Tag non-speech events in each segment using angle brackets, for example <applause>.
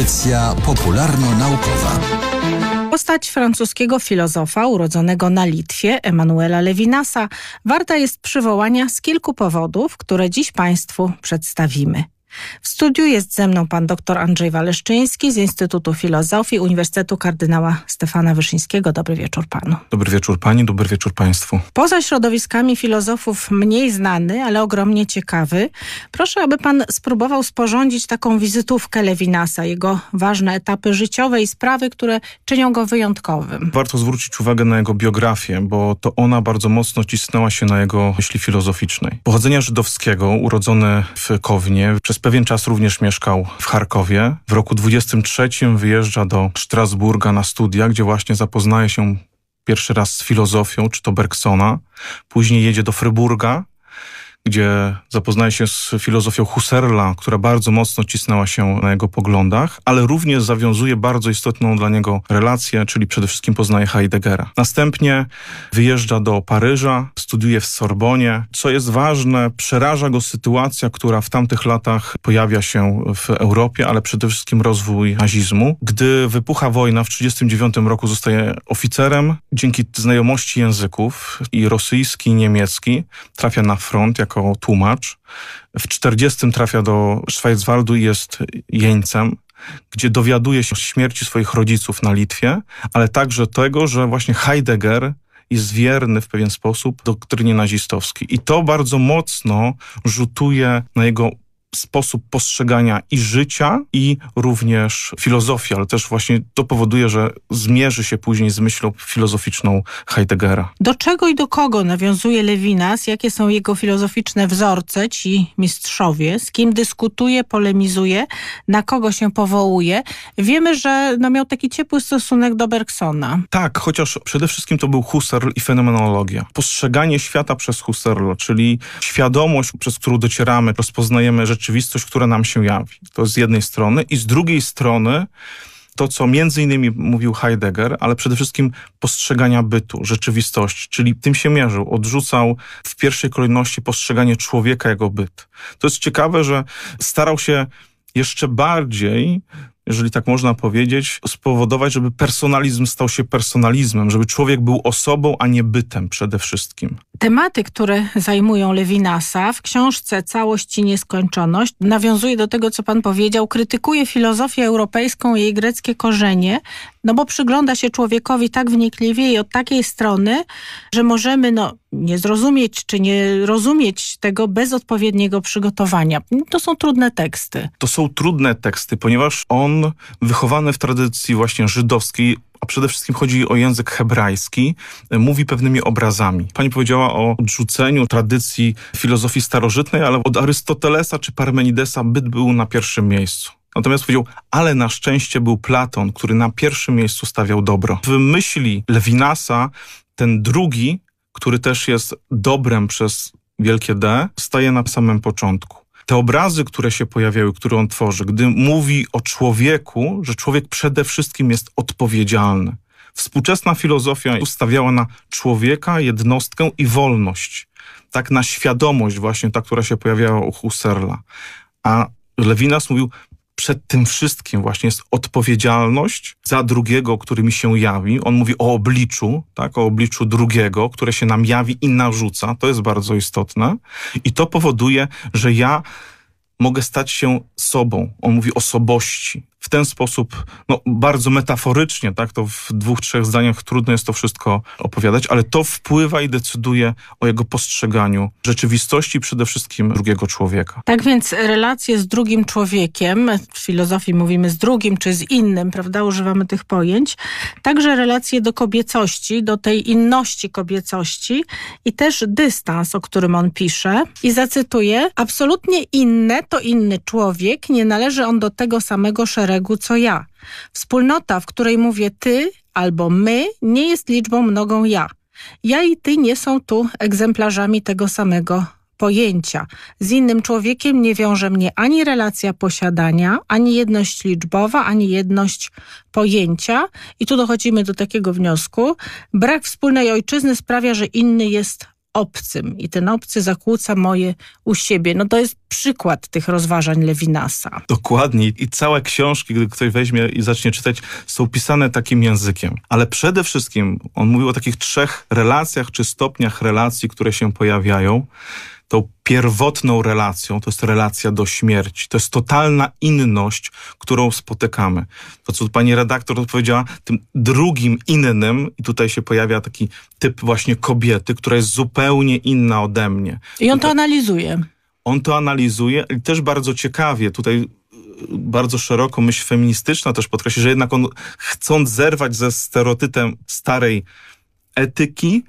Audycja popularno-naukowa. Postać francuskiego filozofa urodzonego na Litwie, Emanuela Levinasa, warta jest przywołania z kilku powodów, które dziś Państwu przedstawimy. W studiu jest ze mną pan dr Andrzej Waleszczyński z Instytutu Filozofii Uniwersytetu Kardynała Stefana Wyszyńskiego. Dobry wieczór panu. Dobry wieczór pani, dobry wieczór państwu. Poza środowiskami filozofów mniej znany, ale ogromnie ciekawy, proszę, aby pan spróbował sporządzić taką wizytówkę Lewinasa, jego ważne etapy życiowe i sprawy, które czynią go wyjątkowym. Warto zwrócić uwagę na jego biografię, bo to ona bardzo mocno cisnęła się na jego myśli filozoficznej. Pochodzenia żydowskiego, urodzony w Kownie przez pewien czas również mieszkał w Charkowie. W roku 23 wyjeżdża do Strasburga na studia, gdzie właśnie zapoznaje się pierwszy raz z filozofią, czy to Bergsona. Później jedzie do Fryburga, gdzie zapoznaje się z filozofią Husserla, która bardzo mocno cisnęła się na jego poglądach, ale również zawiązuje bardzo istotną dla niego relację, czyli przede wszystkim poznaje Heideggera. Następnie wyjeżdża do Paryża, studiuje w Sorbonie. Co jest ważne, przeraża go sytuacja, która w tamtych latach pojawia się w Europie, ale przede wszystkim rozwój nazizmu. Gdy wypucha wojna, w 1939 roku zostaje oficerem. Dzięki znajomości języków i rosyjski, i niemiecki trafia na front jak jako tłumacz. W 40 trafia do Szwajcwaldu i jest jeńcem, gdzie dowiaduje się o śmierci swoich rodziców na Litwie, ale także tego, że właśnie Heidegger jest wierny w pewien sposób doktrynie nazistowskiej. I to bardzo mocno rzutuje na jego sposób postrzegania i życia, i również filozofii, ale też właśnie to powoduje, że zmierzy się później z myślą filozoficzną Heideggera. Do czego i do kogo nawiązuje Lewinas? Jakie są jego filozoficzne wzorce, ci mistrzowie? Z kim dyskutuje, polemizuje? Na kogo się powołuje? Wiemy, że no, miał taki ciepły stosunek do Bergsona. Tak, chociaż przede wszystkim to był Husserl i fenomenologia. Postrzeganie świata przez Husserla, czyli świadomość, przez którą docieramy, rozpoznajemy rzeczy rzeczywistość, która nam się jawi. To z jednej strony. I z drugiej strony to, co między innymi mówił Heidegger, ale przede wszystkim postrzegania bytu, rzeczywistości, czyli tym się mierzył. Odrzucał w pierwszej kolejności postrzeganie człowieka jako byt. To jest ciekawe, że starał się jeszcze bardziej jeżeli tak można powiedzieć, spowodować, żeby personalizm stał się personalizmem, żeby człowiek był osobą, a nie bytem przede wszystkim. Tematy, które zajmują Lewinasa w książce Całość i Nieskończoność, nawiązuje do tego, co pan powiedział, krytykuje filozofię europejską i jej greckie korzenie, no bo przygląda się człowiekowi tak wnikliwie i od takiej strony, że możemy no, nie zrozumieć czy nie rozumieć tego bez odpowiedniego przygotowania. To są trudne teksty. To są trudne teksty, ponieważ on on wychowany w tradycji właśnie żydowskiej, a przede wszystkim chodzi o język hebrajski, mówi pewnymi obrazami. Pani powiedziała o odrzuceniu tradycji filozofii starożytnej, ale od Arystotelesa czy Parmenidesa byt był na pierwszym miejscu. Natomiast powiedział, ale na szczęście był Platon, który na pierwszym miejscu stawiał dobro. W myśli Lewinasa ten drugi, który też jest dobrem przez wielkie D, staje na samym początku te obrazy, które się pojawiały, które on tworzy, gdy mówi o człowieku, że człowiek przede wszystkim jest odpowiedzialny. Współczesna filozofia ustawiała na człowieka, jednostkę i wolność. Tak na świadomość właśnie ta, która się pojawiała u Husserla. A Lewinas mówił, przed tym wszystkim właśnie jest odpowiedzialność za drugiego, który mi się jawi. On mówi o obliczu, tak, o obliczu drugiego, które się nam jawi i narzuca. To jest bardzo istotne. I to powoduje, że ja mogę stać się sobą. On mówi o sobości w ten sposób, no, bardzo metaforycznie, tak, to w dwóch, trzech zdaniach trudno jest to wszystko opowiadać, ale to wpływa i decyduje o jego postrzeganiu rzeczywistości, przede wszystkim drugiego człowieka. Tak więc relacje z drugim człowiekiem, w filozofii mówimy z drugim czy z innym, prawda, używamy tych pojęć, także relacje do kobiecości, do tej inności kobiecości i też dystans, o którym on pisze. I zacytuję, absolutnie inne to inny człowiek, nie należy on do tego samego szeregu co ja. Wspólnota, w której mówię ty albo my, nie jest liczbą mnogą ja. Ja i ty nie są tu egzemplarzami tego samego pojęcia. Z innym człowiekiem nie wiąże mnie ani relacja posiadania, ani jedność liczbowa, ani jedność pojęcia. I tu dochodzimy do takiego wniosku. Brak wspólnej ojczyzny sprawia, że inny jest obcym i ten obcy zakłóca moje u siebie. No to jest przykład tych rozważań Lewinasa. Dokładnie. I całe książki, gdy ktoś weźmie i zacznie czytać, są pisane takim językiem. Ale przede wszystkim on mówił o takich trzech relacjach czy stopniach relacji, które się pojawiają tą pierwotną relacją, to jest relacja do śmierci. To jest totalna inność, którą spotykamy. To, co pani redaktor odpowiedziała, tym drugim innym, i tutaj się pojawia taki typ właśnie kobiety, która jest zupełnie inna ode mnie. I on to analizuje. On to analizuje i też bardzo ciekawie, tutaj y, bardzo szeroko myśl feministyczna też podkreśla, że jednak on chcąc zerwać ze stereotypem starej etyki,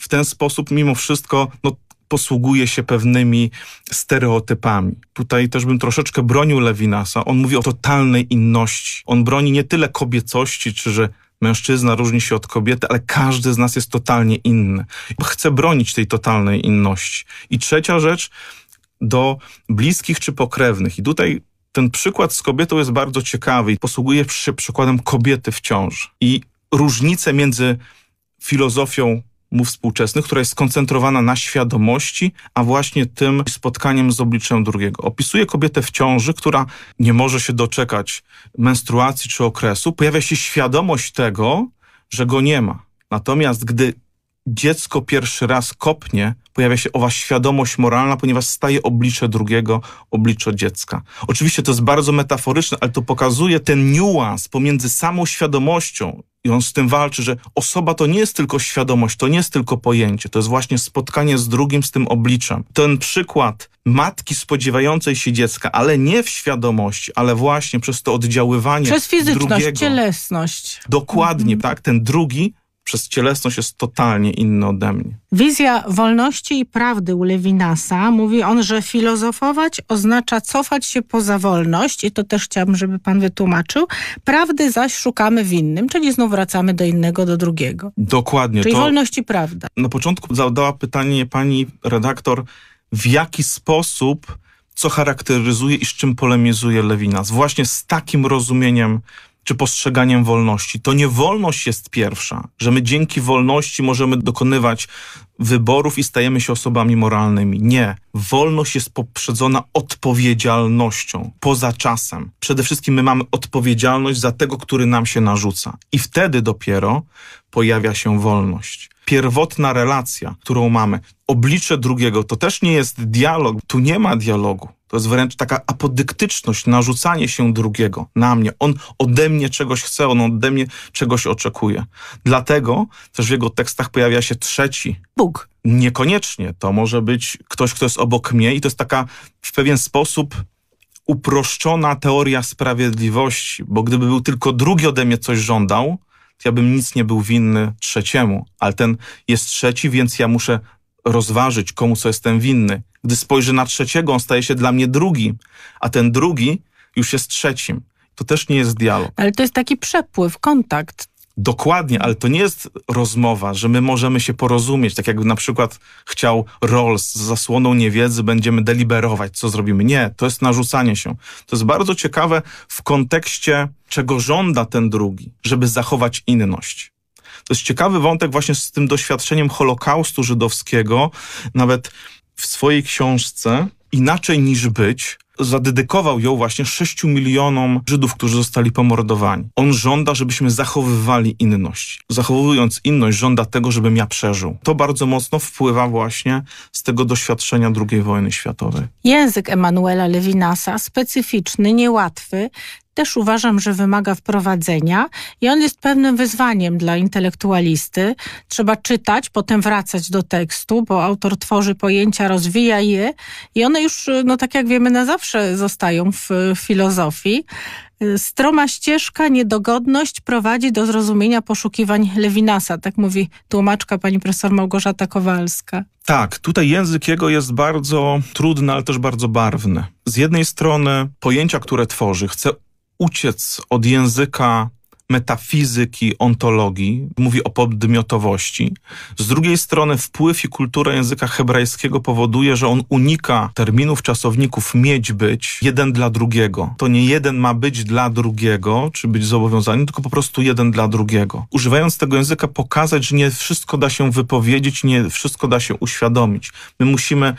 w ten sposób mimo wszystko no, posługuje się pewnymi stereotypami. Tutaj też bym troszeczkę bronił Lewinasa. On mówi o totalnej inności. On broni nie tyle kobiecości, czy że mężczyzna różni się od kobiety, ale każdy z nas jest totalnie inny. Chcę bronić tej totalnej inności. I trzecia rzecz, do bliskich czy pokrewnych. I tutaj ten przykład z kobietą jest bardzo ciekawy i posługuje się przykładem kobiety w ciąży. I różnice między filozofią mu współczesnych, która jest skoncentrowana na świadomości, a właśnie tym spotkaniem z obliczem drugiego. Opisuje kobietę w ciąży, która nie może się doczekać menstruacji czy okresu. Pojawia się świadomość tego, że go nie ma. Natomiast gdy dziecko pierwszy raz kopnie, pojawia się owa świadomość moralna, ponieważ staje oblicze drugiego, oblicze dziecka. Oczywiście to jest bardzo metaforyczne, ale to pokazuje ten niuans pomiędzy samą świadomością i on z tym walczy, że osoba to nie jest tylko świadomość, to nie jest tylko pojęcie, to jest właśnie spotkanie z drugim, z tym obliczem. Ten przykład matki spodziewającej się dziecka, ale nie w świadomości, ale właśnie przez to oddziaływanie. Przez fizyczność, drugiego. cielesność. Dokładnie, mhm. tak. Ten drugi przez cielesność jest totalnie inny ode mnie. Wizja wolności i prawdy u Lewinasa mówi on, że filozofować oznacza cofać się poza wolność i to też chciałabym, żeby pan wytłumaczył. Prawdy zaś szukamy w innym, czyli znów wracamy do innego, do drugiego. Dokładnie. Czyli to... wolność i prawda. Na początku zadała pytanie pani redaktor, w jaki sposób co charakteryzuje i z czym polemizuje Lewinas. Właśnie z takim rozumieniem czy postrzeganiem wolności. To nie wolność jest pierwsza, że my dzięki wolności możemy dokonywać wyborów i stajemy się osobami moralnymi. Nie. Wolność jest poprzedzona odpowiedzialnością, poza czasem. Przede wszystkim my mamy odpowiedzialność za tego, który nam się narzuca. I wtedy dopiero pojawia się wolność. Pierwotna relacja, którą mamy, oblicze drugiego, to też nie jest dialog. Tu nie ma dialogu. To jest wręcz taka apodyktyczność, narzucanie się drugiego na mnie. On ode mnie czegoś chce, on ode mnie czegoś oczekuje. Dlatego też w jego tekstach pojawia się trzeci. Bóg. Niekoniecznie. To może być ktoś, kto jest obok mnie i to jest taka w pewien sposób uproszczona teoria sprawiedliwości, bo gdyby był tylko drugi ode mnie coś żądał, to ja bym nic nie był winny trzeciemu, ale ten jest trzeci, więc ja muszę rozważyć, komu co jestem winny. Gdy spojrzę na trzeciego, on staje się dla mnie drugim, a ten drugi już jest trzecim. To też nie jest dialog. Ale to jest taki przepływ, kontakt. Dokładnie, ale to nie jest rozmowa, że my możemy się porozumieć, tak jakby na przykład chciał Rolls z zasłoną niewiedzy, będziemy deliberować, co zrobimy. Nie, to jest narzucanie się. To jest bardzo ciekawe w kontekście, czego żąda ten drugi, żeby zachować inność. To jest ciekawy wątek właśnie z tym doświadczeniem Holokaustu żydowskiego. Nawet w swojej książce Inaczej niż być zadedykował ją właśnie 6 milionom Żydów, którzy zostali pomordowani. On żąda, żebyśmy zachowywali inność. Zachowując inność, żąda tego, żebym ja przeżył. To bardzo mocno wpływa właśnie z tego doświadczenia II wojny światowej. Język Emanuela Levinasa, specyficzny, niełatwy, też uważam, że wymaga wprowadzenia i on jest pewnym wyzwaniem dla intelektualisty. Trzeba czytać, potem wracać do tekstu, bo autor tworzy pojęcia, rozwija je i one już, no tak jak wiemy, na zawsze zostają w filozofii. Stroma ścieżka, niedogodność prowadzi do zrozumienia poszukiwań Lewinasa, tak mówi tłumaczka pani profesor Małgorzata Kowalska. Tak, tutaj język jego jest bardzo trudny, ale też bardzo barwny. Z jednej strony pojęcia, które tworzy, chce uciec od języka metafizyki, ontologii, mówi o podmiotowości. Z drugiej strony wpływ i kultura języka hebrajskiego powoduje, że on unika terminów czasowników mieć być jeden dla drugiego. To nie jeden ma być dla drugiego, czy być zobowiązany, tylko po prostu jeden dla drugiego. Używając tego języka pokazać, że nie wszystko da się wypowiedzieć, nie wszystko da się uświadomić. My musimy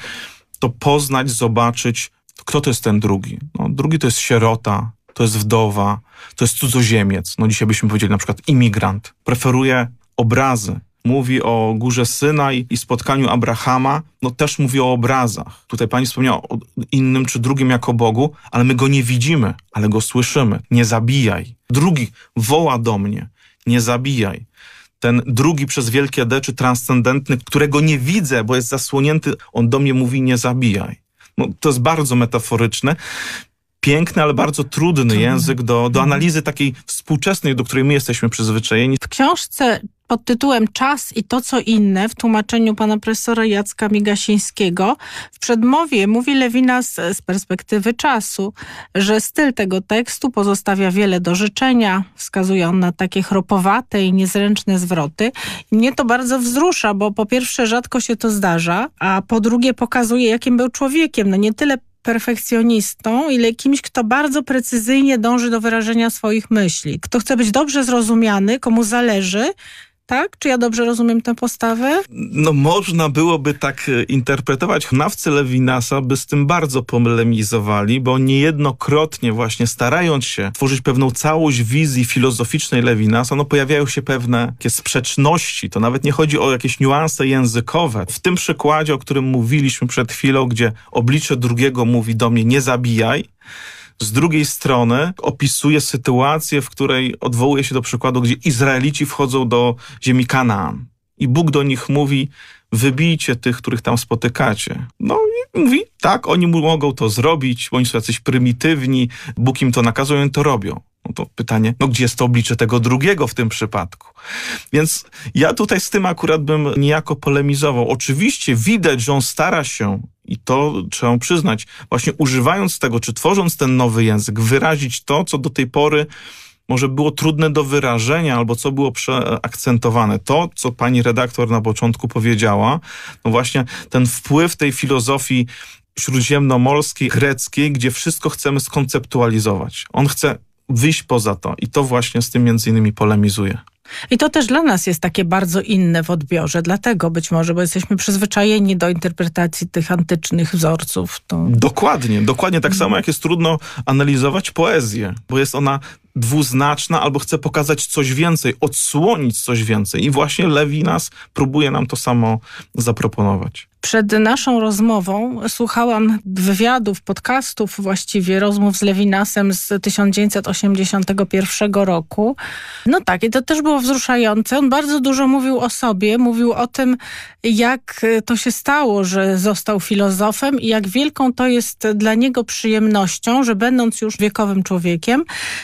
to poznać, zobaczyć, kto to jest ten drugi. No, drugi to jest sierota, to jest wdowa, to jest cudzoziemiec. No dzisiaj byśmy powiedzieli na przykład imigrant. Preferuje obrazy. Mówi o górze Synaj i spotkaniu Abrahama, no też mówi o obrazach. Tutaj pani wspomniała o innym czy drugim jako Bogu, ale my go nie widzimy, ale go słyszymy. Nie zabijaj. Drugi woła do mnie, nie zabijaj ten drugi przez wielkie D, czy transcendentny, którego nie widzę, bo jest zasłonięty, on do mnie mówi nie zabijaj. No, to jest bardzo metaforyczne piękny, ale bardzo trudny język do, do mhm. analizy takiej współczesnej, do której my jesteśmy przyzwyczajeni. W książce pod tytułem Czas i to co inne w tłumaczeniu pana profesora Jacka Migasińskiego. W przedmowie mówi Lewinas z perspektywy czasu, że styl tego tekstu pozostawia wiele do życzenia, wskazuje on na takie chropowate i niezręczne zwroty. mnie to bardzo wzrusza, bo po pierwsze rzadko się to zdarza, a po drugie pokazuje jakim był człowiekiem. No nie tyle perfekcjonistą, ile kimś, kto bardzo precyzyjnie dąży do wyrażenia swoich myśli, kto chce być dobrze zrozumiany, komu zależy, tak? Czy ja dobrze rozumiem tę postawę? No można byłoby tak e, interpretować. Hnawcy Lewinasa by z tym bardzo pomylemizowali, bo niejednokrotnie właśnie starając się tworzyć pewną całość wizji filozoficznej Lewinasa, no pojawiają się pewne takie sprzeczności. To nawet nie chodzi o jakieś niuanse językowe. W tym przykładzie, o którym mówiliśmy przed chwilą, gdzie oblicze drugiego mówi do mnie nie zabijaj, z drugiej strony opisuje sytuację, w której odwołuje się do przykładu, gdzie Izraelici wchodzą do ziemi Kanaan i Bóg do nich mówi: Wybijcie tych, których tam spotykacie. No i mówi: Tak, oni mogą to zrobić, bo oni są jacyś prymitywni, Bóg im to nakazuje, oni to robią. No to pytanie, no gdzie jest to oblicze tego drugiego w tym przypadku? Więc ja tutaj z tym akurat bym niejako polemizował. Oczywiście widać, że on stara się i to trzeba przyznać, właśnie używając tego, czy tworząc ten nowy język, wyrazić to, co do tej pory może było trudne do wyrażenia, albo co było przeakcentowane. To, co pani redaktor na początku powiedziała, no właśnie ten wpływ tej filozofii śródziemnomorskiej, greckiej, gdzie wszystko chcemy skonceptualizować. On chce wyjść poza to. I to właśnie z tym między innymi polemizuje. I to też dla nas jest takie bardzo inne w odbiorze, dlatego być może, bo jesteśmy przyzwyczajeni do interpretacji tych antycznych wzorców. To... Dokładnie, dokładnie tak mhm. samo jak jest trudno analizować poezję, bo jest ona dwuznaczna albo chce pokazać coś więcej, odsłonić coś więcej. I właśnie Lewi nas próbuje nam to samo zaproponować. Przed naszą rozmową słuchałam wywiadów, podcastów, właściwie rozmów z Lewinasem z 1981 roku. No tak, i to też było wzruszające. On bardzo dużo mówił o sobie, mówił o tym, jak to się stało, że został filozofem i jak wielką to jest dla niego przyjemnością, że będąc już wiekowym człowiekiem,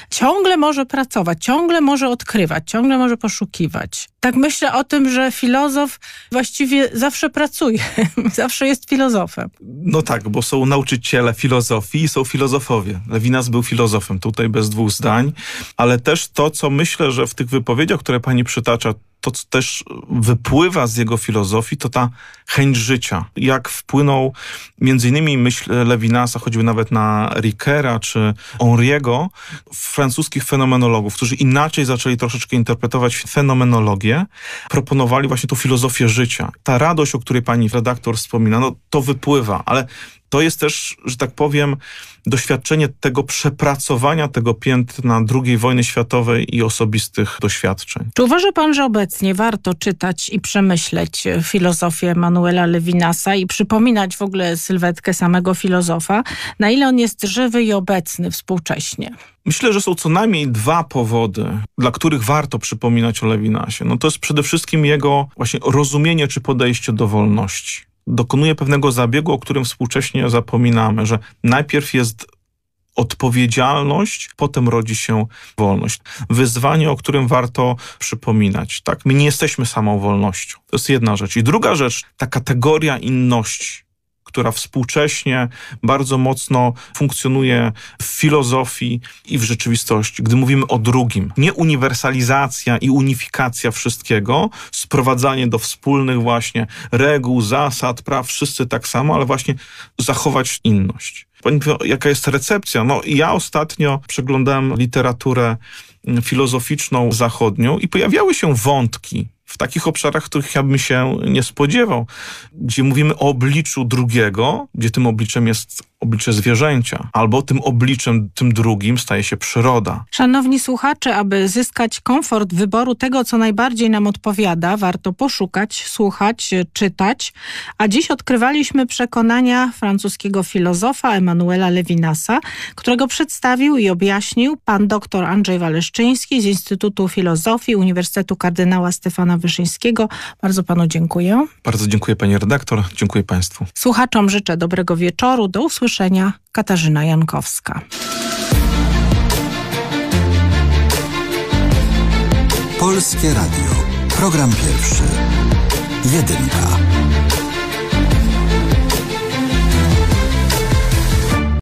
ciągle może pracować, ciągle może odkrywać, ciągle może poszukiwać tak myślę o tym, że filozof właściwie zawsze pracuje, <laughs> zawsze jest filozofem. No tak, bo są nauczyciele filozofii i są filozofowie. Lewinas był filozofem, tutaj bez dwóch zdań, ale też to, co myślę, że w tych wypowiedziach, które pani przytacza, to, co też wypływa z jego filozofii, to ta chęć życia. Jak wpłynął między innymi myśl Levinasa, choćby nawet na Rickera czy Henriego, francuskich fenomenologów, którzy inaczej zaczęli troszeczkę interpretować fenomenologię, proponowali właśnie tą filozofię życia. Ta radość, o której pani redaktor wspomina, no to wypływa, ale to jest też, że tak powiem, doświadczenie tego przepracowania tego piętna II wojny światowej i osobistych doświadczeń. Czy uważa pan, że obecnie warto czytać i przemyśleć filozofię Manuela Levinasa i przypominać w ogóle sylwetkę samego filozofa, na ile on jest żywy i obecny współcześnie? Myślę, że są co najmniej dwa powody, dla których warto przypominać o Lewinasie. No to jest przede wszystkim jego właśnie rozumienie czy podejście do wolności dokonuje pewnego zabiegu, o którym współcześnie zapominamy, że najpierw jest odpowiedzialność, potem rodzi się wolność. Wyzwanie, o którym warto przypominać. Tak, my nie jesteśmy samą wolnością. To jest jedna rzecz. I druga rzecz, ta kategoria inności która współcześnie bardzo mocno funkcjonuje w filozofii i w rzeczywistości. Gdy mówimy o drugim, nie uniwersalizacja i unifikacja wszystkiego, sprowadzanie do wspólnych właśnie reguł, zasad, praw, wszyscy tak samo, ale właśnie zachować inność. Pani jaka jest recepcja? No, ja ostatnio przeglądałem literaturę filozoficzną zachodnią i pojawiały się wątki w takich obszarach, których ja bym się nie spodziewał, gdzie mówimy o obliczu drugiego, gdzie tym obliczem jest oblicze zwierzęcia, albo tym obliczem, tym drugim staje się przyroda. Szanowni słuchacze, aby zyskać komfort wyboru tego, co najbardziej nam odpowiada, warto poszukać, słuchać, czytać. A dziś odkrywaliśmy przekonania francuskiego filozofa Emanuela Levinasa, którego przedstawił i objaśnił pan dr Andrzej Waleszczyński z Instytutu Filozofii Uniwersytetu Kardynała Stefana Wyszyńskiego. Bardzo panu dziękuję. Bardzo dziękuję pani redaktor, dziękuję państwu. Słuchaczom życzę dobrego wieczoru, do usłyszenia Katarzyna Jankowska. Polskie Radio. Program pierwszy. Jedynka.